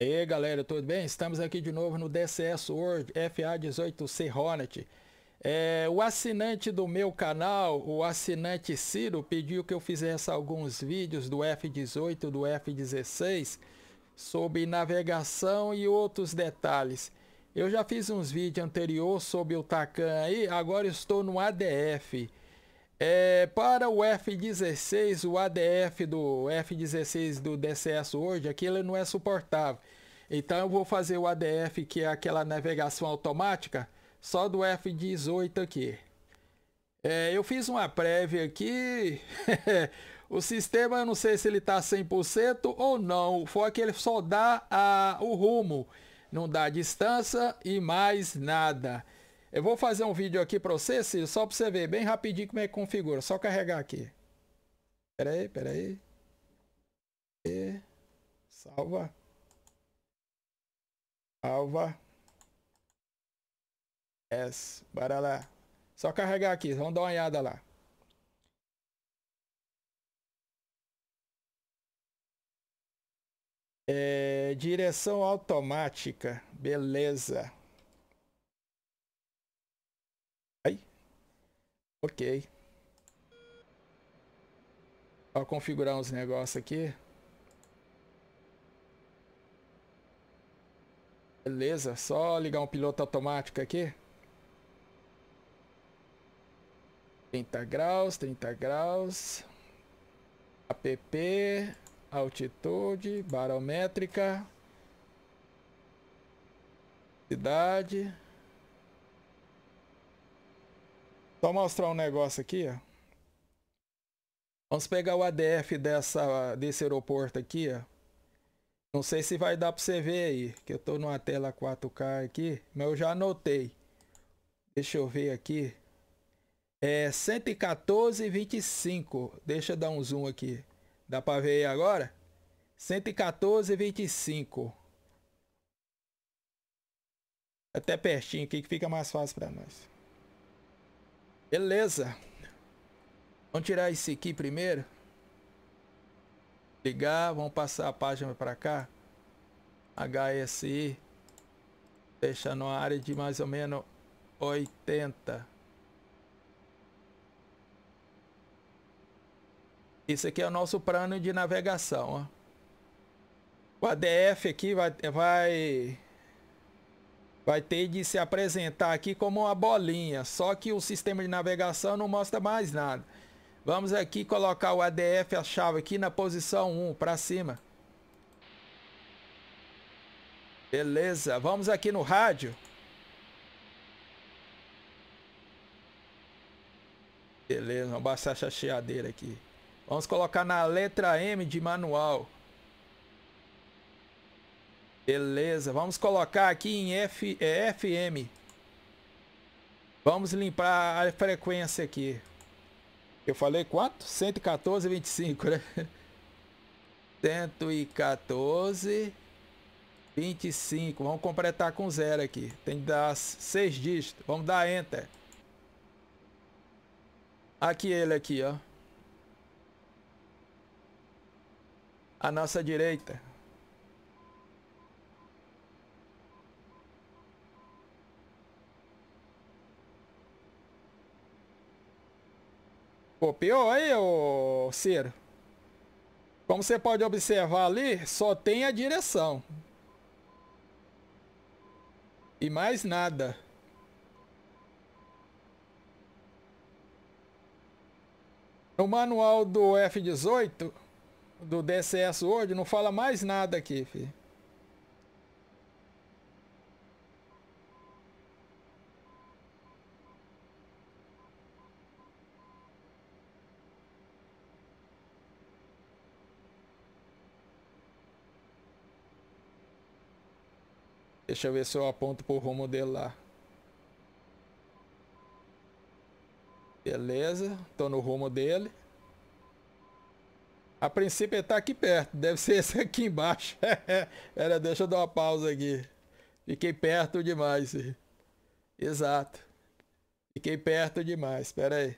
E aí galera, tudo bem? Estamos aqui de novo no DCS World FA18C Hornet. É, o assinante do meu canal, o assinante Ciro, pediu que eu fizesse alguns vídeos do F18, do F16, sobre navegação e outros detalhes. Eu já fiz uns vídeos anteriores sobre o Tacan aí, agora estou no ADF. É, para o F16, o ADF do F16 do DCS hoje, aqui ele não é suportável. Então eu vou fazer o ADF, que é aquela navegação automática, só do F18 aqui. É, eu fiz uma prévia aqui, o sistema eu não sei se ele está 100% ou não, foi é que ele só dá a, o rumo, não dá distância e mais nada. Eu vou fazer um vídeo aqui para você, Ciro, só para você ver bem rapidinho como é que configura. Só carregar aqui. Pera aí, pera aí. E... Salva. Salva. S. Bora lá. Só carregar aqui. Vamos dar uma olhada lá. É, direção automática. Beleza. Ai. Ok. Vou configurar uns negócios aqui. Beleza, só ligar um piloto automático aqui. 30 graus, 30 graus. App, altitude, barométrica. Cidade. Só mostrar um negócio aqui, ó. Vamos pegar o ADF dessa, desse aeroporto aqui, ó. Não sei se vai dar para você ver aí, que eu tô numa tela 4K aqui, mas eu já anotei. Deixa eu ver aqui. É 114,25. Deixa eu dar um zoom aqui. Dá para ver aí agora? 114,25. Até pertinho aqui que fica mais fácil para nós. Beleza. Vamos tirar esse aqui primeiro. Ligar, vamos passar a página para cá. HSI. Deixar numa área de mais ou menos 80. Isso aqui é o nosso plano de navegação. Ó. O ADF aqui vai, vai vai ter de se apresentar aqui como uma bolinha, só que o sistema de navegação não mostra mais nada. Vamos aqui colocar o ADF, a chave aqui na posição 1, para cima. Beleza, vamos aqui no rádio. Beleza, vamos baixar a chacheadeira aqui. Vamos colocar na letra M de manual. Beleza, vamos colocar aqui em F, é, FM. Vamos limpar a frequência aqui. Eu falei quanto? 114,25, né? 114,25. Vamos completar com zero aqui. Tem que dar seis dígitos. Vamos dar Enter. Aqui ele aqui, ó. A nossa direita. Copiou aí, ô Ciro? Como você pode observar ali, só tem a direção. E mais nada. No manual do F-18, do DCS hoje não fala mais nada aqui, filho. Deixa eu ver se eu aponto pro rumo dele lá. Beleza, tô no rumo dele. A princípio ele tá aqui perto, deve ser esse aqui embaixo. Pera, deixa eu dar uma pausa aqui. Fiquei perto demais. Exato. Fiquei perto demais, pera aí.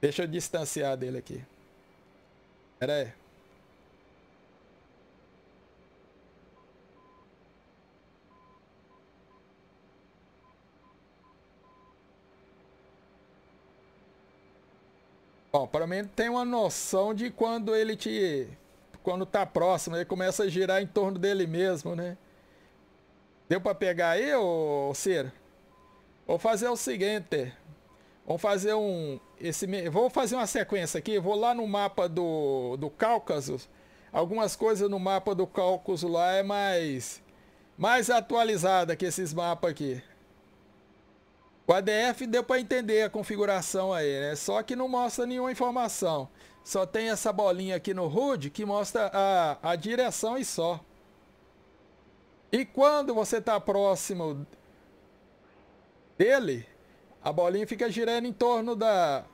Deixa eu distanciar dele aqui. Pera aí. Bom, pelo menos tem uma noção de quando ele te. Quando tá próximo, ele começa a girar em torno dele mesmo, né? Deu para pegar aí, ô Ciro? Vou fazer o seguinte. Vamos fazer um. Esse, vou fazer uma sequência aqui. Vou lá no mapa do, do Cáucaso. Algumas coisas no mapa do Cáucaso lá é mais. Mais atualizada que esses mapas aqui. O ADF deu para entender a configuração aí, né? Só que não mostra nenhuma informação. Só tem essa bolinha aqui no HUD que mostra a, a direção e só. E quando você está próximo dele, a bolinha fica girando em torno da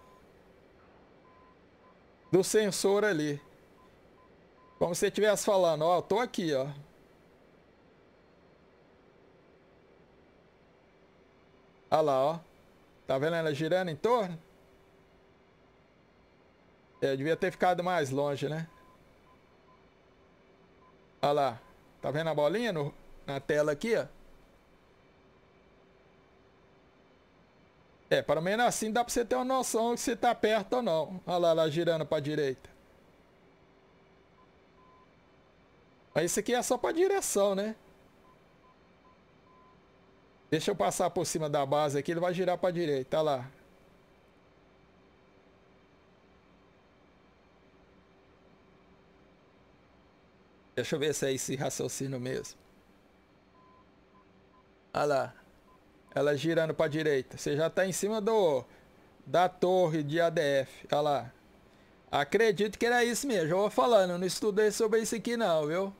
do sensor ali. Como se estivesse falando, ó, oh, tô aqui, ó. Olha lá, ó. Tá vendo ela girando em torno? É, devia ter ficado mais longe, né? Olha lá. Tá vendo a bolinha no, na tela aqui, ó? É, pelo menos assim dá pra você ter uma noção se tá perto ou não. Olha lá, lá girando pra direita. Mas isso aqui é só pra direção, né? Deixa eu passar por cima da base aqui, ele vai girar para direita, olha lá. Deixa eu ver se é esse raciocínio mesmo. Olha lá. Ela girando para direita. Você já está em cima do da torre de ADF. Olha lá. Acredito que era isso mesmo. Eu vou falando, não estudei sobre isso aqui não, viu?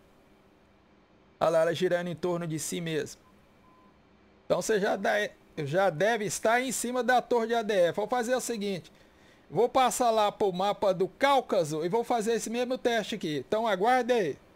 Olha lá, ela girando em torno de si mesmo. Então você já, dá, já deve estar em cima da torre de ADF. Vou fazer o seguinte. Vou passar lá para o mapa do Cáucaso e vou fazer esse mesmo teste aqui. Então aguarde aí.